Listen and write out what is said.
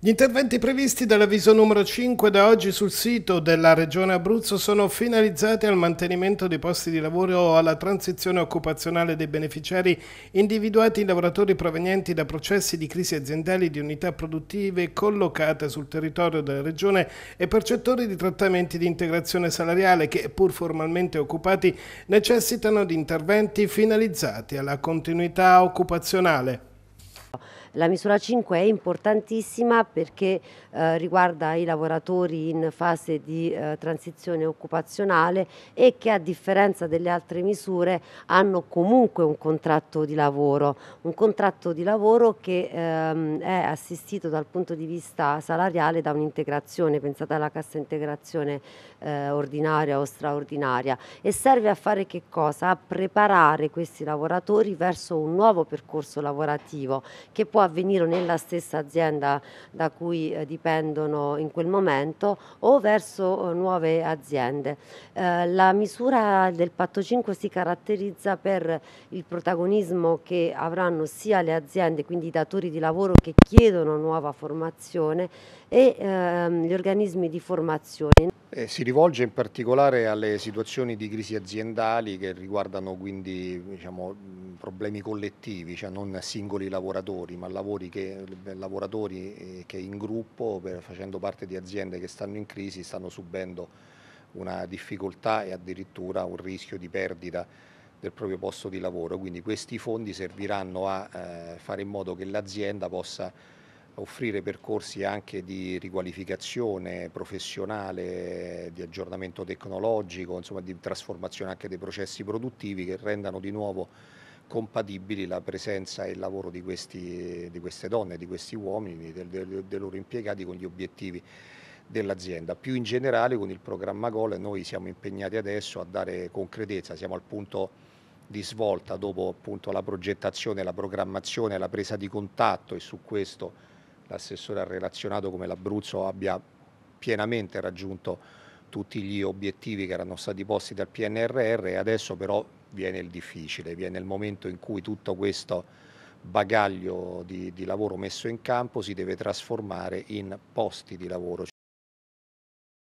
Gli interventi previsti dall'avviso numero 5 da oggi sul sito della Regione Abruzzo sono finalizzati al mantenimento dei posti di lavoro o alla transizione occupazionale dei beneficiari individuati in lavoratori provenienti da processi di crisi aziendali di unità produttive collocate sul territorio della Regione e percettori di trattamenti di integrazione salariale che, pur formalmente occupati, necessitano di interventi finalizzati alla continuità occupazionale. La misura 5 è importantissima perché eh, riguarda i lavoratori in fase di eh, transizione occupazionale e che a differenza delle altre misure hanno comunque un contratto di lavoro, un contratto di lavoro che ehm, è assistito dal punto di vista salariale da un'integrazione, pensate alla cassa integrazione eh, ordinaria o straordinaria e serve a fare che cosa? A preparare questi lavoratori verso un nuovo percorso lavorativo che può avvenire nella stessa azienda da cui eh, dipendono in quel momento o verso eh, nuove aziende. Eh, la misura del patto 5 si caratterizza per il protagonismo che avranno sia le aziende, quindi i datori di lavoro che chiedono nuova formazione e ehm, gli organismi di formazione. Eh, si rivolge in particolare alle situazioni di crisi aziendali che riguardano quindi diciamo, problemi collettivi, cioè non singoli lavoratori, ma che, lavoratori eh, che in gruppo, per, facendo parte di aziende che stanno in crisi, stanno subendo una difficoltà e addirittura un rischio di perdita del proprio posto di lavoro. Quindi questi fondi serviranno a eh, fare in modo che l'azienda possa offrire percorsi anche di riqualificazione professionale, di aggiornamento tecnologico, insomma di trasformazione anche dei processi produttivi che rendano di nuovo compatibili la presenza e il lavoro di, questi, di queste donne, di questi uomini, dei de, de loro impiegati con gli obiettivi dell'azienda. Più in generale con il programma GOL noi siamo impegnati adesso a dare concretezza, siamo al punto di svolta dopo appunto la progettazione, la programmazione, la presa di contatto e su questo l'assessore ha relazionato come l'Abruzzo abbia pienamente raggiunto tutti gli obiettivi che erano stati posti dal PNRR e adesso però viene il difficile, viene il momento in cui tutto questo bagaglio di, di lavoro messo in campo si deve trasformare in posti di lavoro.